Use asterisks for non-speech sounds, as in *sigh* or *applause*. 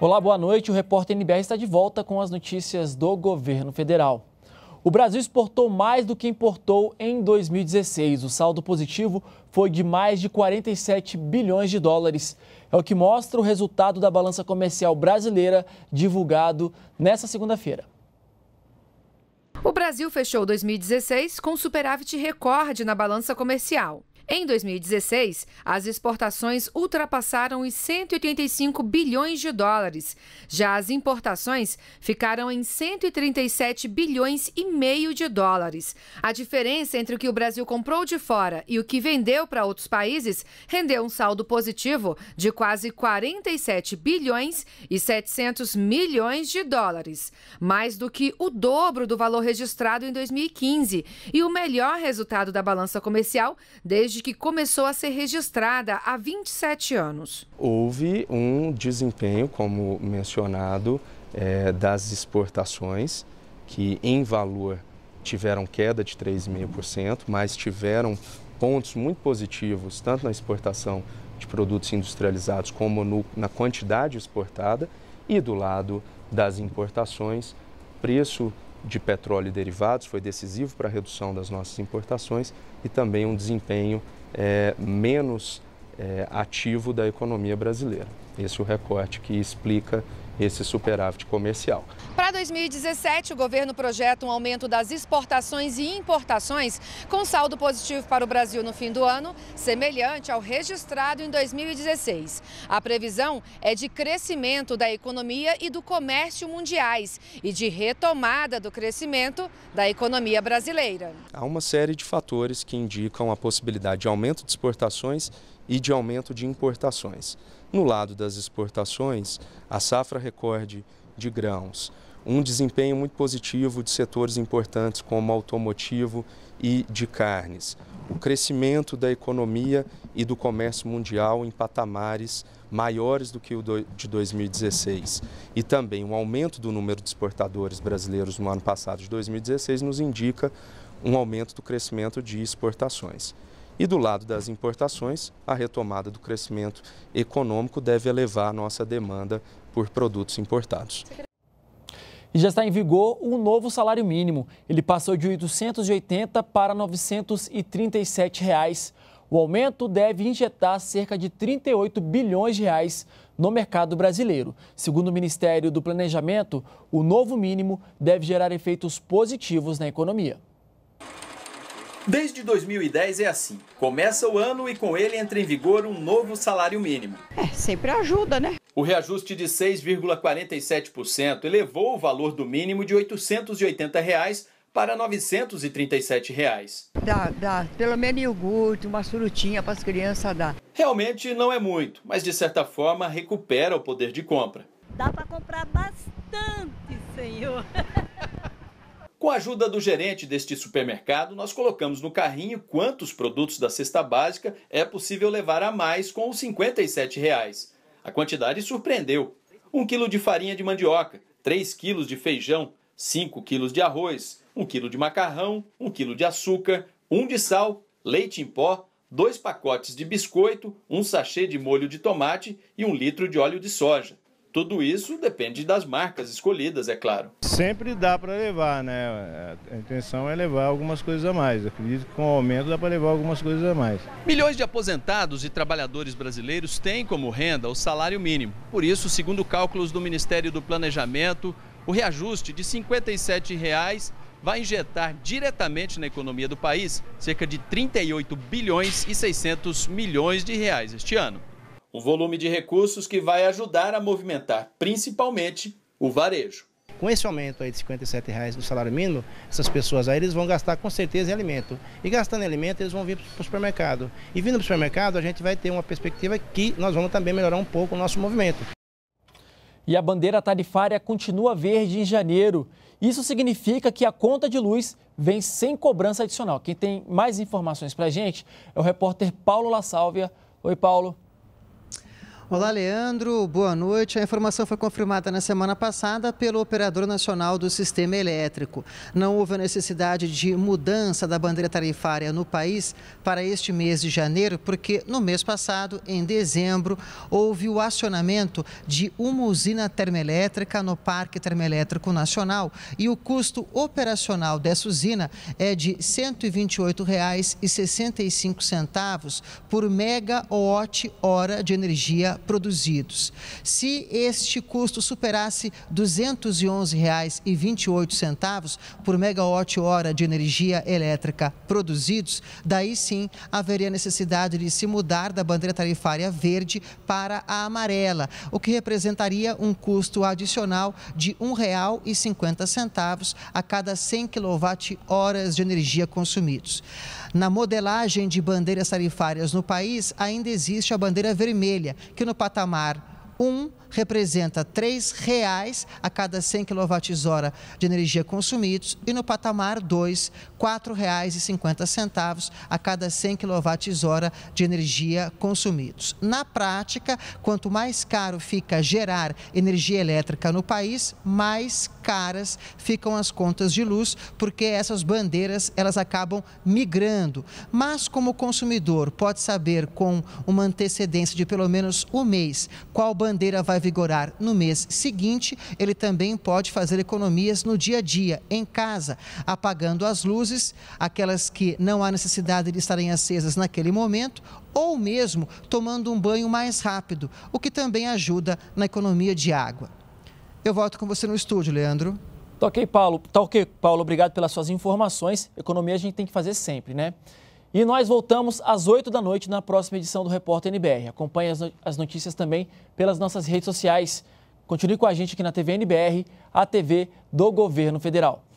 Olá, boa noite. O repórter NBR está de volta com as notícias do governo federal. O Brasil exportou mais do que importou em 2016. O saldo positivo foi de mais de 47 bilhões de dólares. É o que mostra o resultado da balança comercial brasileira divulgado nesta segunda-feira. Brasil fechou 2016 com superávit recorde na balança comercial. Em 2016, as exportações ultrapassaram os 185 bilhões de dólares. Já as importações ficaram em 137 bilhões e meio de dólares. A diferença entre o que o Brasil comprou de fora e o que vendeu para outros países rendeu um saldo positivo de quase 47 bilhões e 700 milhões de dólares, mais do que o dobro do valor registrado em 2015 e o melhor resultado da balança comercial desde desde que começou a ser registrada há 27 anos. Houve um desempenho, como mencionado, é, das exportações, que em valor tiveram queda de 3,5%, mas tiveram pontos muito positivos, tanto na exportação de produtos industrializados como no, na quantidade exportada, e do lado das importações, preço de petróleo e derivados foi decisivo para a redução das nossas importações e também um desempenho é, menos é, ativo da economia brasileira. Esse é o recorte que explica esse superávit comercial. Para 2017, o governo projeta um aumento das exportações e importações com saldo positivo para o Brasil no fim do ano, semelhante ao registrado em 2016. A previsão é de crescimento da economia e do comércio mundiais e de retomada do crescimento da economia brasileira. Há uma série de fatores que indicam a possibilidade de aumento de exportações e de aumento de importações. No lado das exportações, a safra recorde de grãos, um desempenho muito positivo de setores importantes como automotivo e de carnes, o crescimento da economia e do comércio mundial em patamares maiores do que o de 2016 e também o um aumento do número de exportadores brasileiros no ano passado de 2016 nos indica um aumento do crescimento de exportações. E do lado das importações, a retomada do crescimento econômico deve elevar a nossa demanda por produtos importados. E já está em vigor um novo salário mínimo. Ele passou de 880 para 937 reais. O aumento deve injetar cerca de 38 bilhões de reais no mercado brasileiro. Segundo o Ministério do Planejamento, o novo mínimo deve gerar efeitos positivos na economia. Desde 2010 é assim. Começa o ano e com ele entra em vigor um novo salário mínimo. É, sempre ajuda, né? O reajuste de 6,47% elevou o valor do mínimo de R$ 880 reais para R$ 937. Reais. Dá, dá. Pelo menos iogurte, uma surutinha para as crianças dá. Realmente não é muito, mas de certa forma recupera o poder de compra. Dá para comprar bastante, senhor. *laughs* Com a ajuda do gerente deste supermercado, nós colocamos no carrinho quantos produtos da cesta básica é possível levar a mais com os R$ 57,00. A quantidade surpreendeu. 1 quilo de farinha de mandioca, 3 quilos de feijão, 5 quilos de arroz, 1 quilo de macarrão, 1 quilo de açúcar, 1 de sal, leite em pó, dois pacotes de biscoito, um sachê de molho de tomate e um litro de óleo de soja. Tudo isso depende das marcas escolhidas, é claro. Sempre dá para levar, né? A intenção é levar algumas coisas a mais. Eu acredito que com o aumento dá para levar algumas coisas a mais. Milhões de aposentados e trabalhadores brasileiros têm como renda o salário mínimo. Por isso, segundo cálculos do Ministério do Planejamento, o reajuste de R$ 57 reais vai injetar diretamente na economia do país cerca de 38 bilhões e 600 milhões de reais este ano um volume de recursos que vai ajudar a movimentar principalmente o varejo. Com esse aumento aí de R$ reais no salário mínimo, essas pessoas aí eles vão gastar com certeza em alimento. E gastando em alimento, eles vão vir para o supermercado. E vindo para o supermercado, a gente vai ter uma perspectiva que nós vamos também melhorar um pouco o nosso movimento. E a bandeira tarifária continua verde em janeiro. Isso significa que a conta de luz vem sem cobrança adicional. Quem tem mais informações para a gente é o repórter Paulo La Sálvia. Oi, Paulo. Olá, Leandro. Boa noite. A informação foi confirmada na semana passada pelo Operador Nacional do Sistema Elétrico. Não houve a necessidade de mudança da bandeira tarifária no país para este mês de janeiro, porque no mês passado, em dezembro, houve o acionamento de uma usina termoelétrica no Parque Termoelétrico Nacional e o custo operacional dessa usina é de R$ 128,65 por megawatt-hora de energia produzidos. Se este custo superasse R$ 211,28 por megawatt-hora de energia elétrica produzidos, daí sim haveria necessidade de se mudar da bandeira tarifária verde para a amarela, o que representaria um custo adicional de R$ 1,50 a cada 100 kWh de energia consumidos. Na modelagem de bandeiras tarifárias no país, ainda existe a bandeira vermelha, que no patamar 1, representa R$ reais a cada 100 kWh de energia consumidos e no patamar 2, R$ 4,50 a cada 100 kWh de energia consumidos. Na prática, quanto mais caro fica gerar energia elétrica no país, mais caras ficam as contas de luz, porque essas bandeiras elas acabam migrando. Mas como o consumidor pode saber com uma antecedência de pelo menos um mês qual bandeira vai vigorar no mês seguinte, ele também pode fazer economias no dia a dia, em casa, apagando as luzes, aquelas que não há necessidade de estarem acesas naquele momento, ou mesmo tomando um banho mais rápido, o que também ajuda na economia de água. Eu volto com você no estúdio, Leandro. Tá ok, Paulo. Tá ok, Paulo. Obrigado pelas suas informações. Economia a gente tem que fazer sempre, né? E nós voltamos às 8 da noite na próxima edição do Repórter NBR. Acompanhe as notícias também pelas nossas redes sociais. Continue com a gente aqui na TV NBR, a TV do Governo Federal.